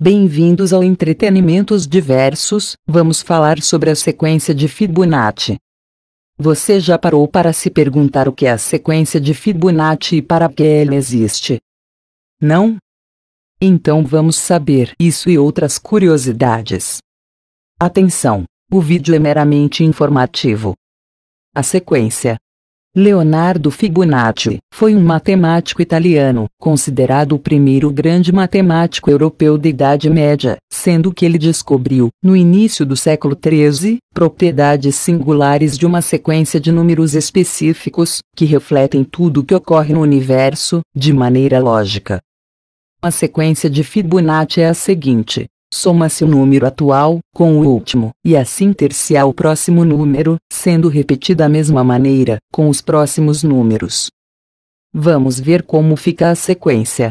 Bem-vindos ao Entretenimentos Diversos, vamos falar sobre a sequência de Fibonacci. Você já parou para se perguntar o que é a sequência de Fibonacci e para que ela existe? Não? Então vamos saber isso e outras curiosidades. Atenção! O vídeo é meramente informativo. A sequência. Leonardo Fibonacci foi um matemático italiano, considerado o primeiro grande matemático europeu da Idade Média, sendo que ele descobriu, no início do século XIII, propriedades singulares de uma sequência de números específicos, que refletem tudo o que ocorre no universo, de maneira lógica. A sequência de Fibonacci é a seguinte: soma-se o número atual, com o último, e assim ter-se-á o próximo número, sendo repetida a mesma maneira, com os próximos números. Vamos ver como fica a sequência.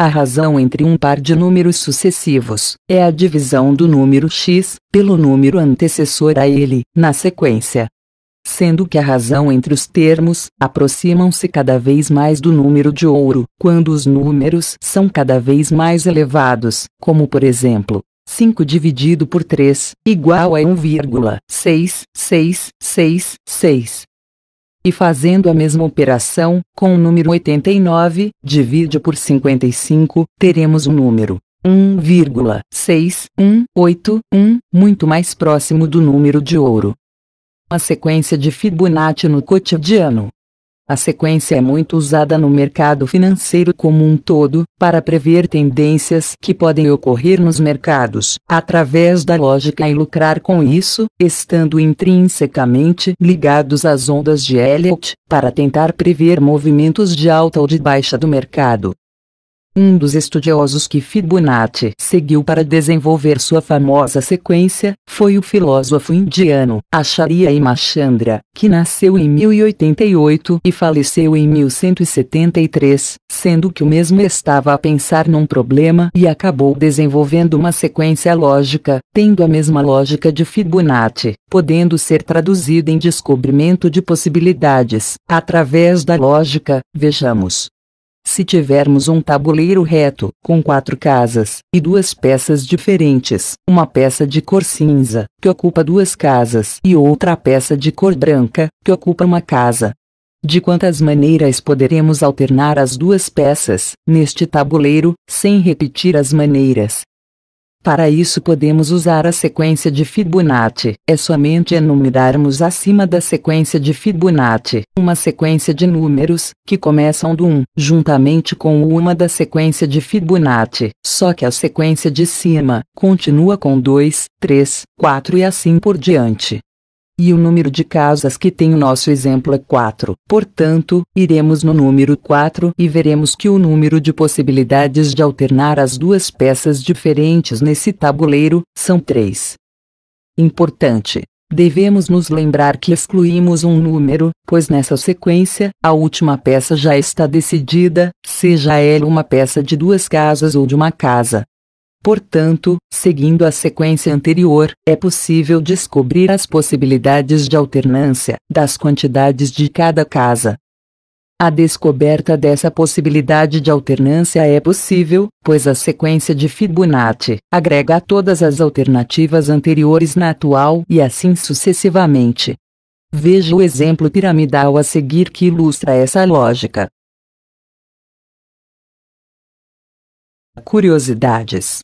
A razão entre um par de números sucessivos é a divisão do número x pelo número antecessor a ele, na sequência. Sendo que a razão entre os termos aproximam-se cada vez mais do número de ouro, quando os números são cada vez mais elevados, como por exemplo, 5 dividido por 3, igual a 1,6666 e fazendo a mesma operação, com o número 89, divide por 55, teremos o número 1,6181, muito mais próximo do número de ouro. A sequência de Fibonacci no cotidiano a sequência é muito usada no mercado financeiro como um todo, para prever tendências que podem ocorrer nos mercados, através da lógica e lucrar com isso, estando intrinsecamente ligados às ondas de Elliott, para tentar prever movimentos de alta ou de baixa do mercado um dos estudiosos que Fibonacci seguiu para desenvolver sua famosa sequência, foi o filósofo indiano Acharya Imachandra, que nasceu em 1088 e faleceu em 1173, sendo que o mesmo estava a pensar num problema e acabou desenvolvendo uma sequência lógica, tendo a mesma lógica de Fibonacci, podendo ser traduzida em descobrimento de possibilidades. Através da lógica, vejamos se tivermos um tabuleiro reto, com quatro casas, e duas peças diferentes, uma peça de cor cinza, que ocupa duas casas, e outra peça de cor branca, que ocupa uma casa, de quantas maneiras poderemos alternar as duas peças, neste tabuleiro, sem repetir as maneiras, para isso podemos usar a sequência de Fibonacci. É somente enumerarmos acima da sequência de Fibonacci uma sequência de números que começam do 1, juntamente com uma da sequência de Fibonacci, só que a sequência de cima continua com 2, 3, 4 e assim por diante. E o número de casas que tem o nosso exemplo é 4. Portanto, iremos no número 4 e veremos que o número de possibilidades de alternar as duas peças diferentes nesse tabuleiro são 3. Importante! Devemos nos lembrar que excluímos um número, pois nessa sequência, a última peça já está decidida, seja ela uma peça de duas casas ou de uma casa. Portanto, seguindo a sequência anterior, é possível descobrir as possibilidades de alternância das quantidades de cada casa. A descoberta dessa possibilidade de alternância é possível, pois a sequência de Fibonacci agrega todas as alternativas anteriores na atual e assim sucessivamente. Veja o exemplo piramidal a seguir que ilustra essa lógica. Curiosidades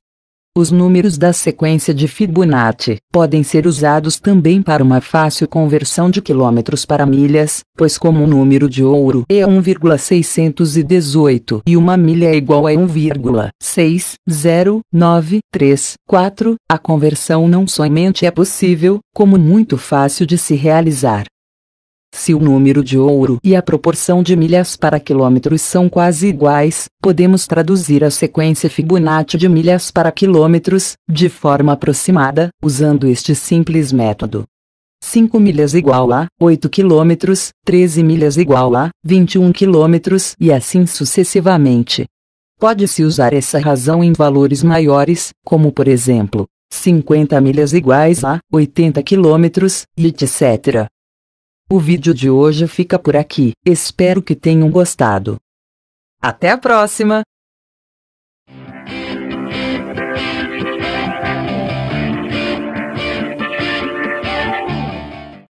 os números da sequência de Fibonacci podem ser usados também para uma fácil conversão de quilômetros para milhas, pois como o número de ouro é 1,618 e uma milha é igual a 1,60934, a conversão não somente é possível, como muito fácil de se realizar, se o número de ouro e a proporção de milhas para quilômetros são quase iguais, podemos traduzir a sequência Fibonacci de milhas para quilômetros, de forma aproximada, usando este simples método. 5 milhas igual a 8 quilômetros, 13 milhas igual a 21 quilômetros e assim sucessivamente. Pode-se usar essa razão em valores maiores, como por exemplo, 50 milhas iguais a 80 quilômetros, etc. O vídeo de hoje fica por aqui, espero que tenham gostado. Até a próxima!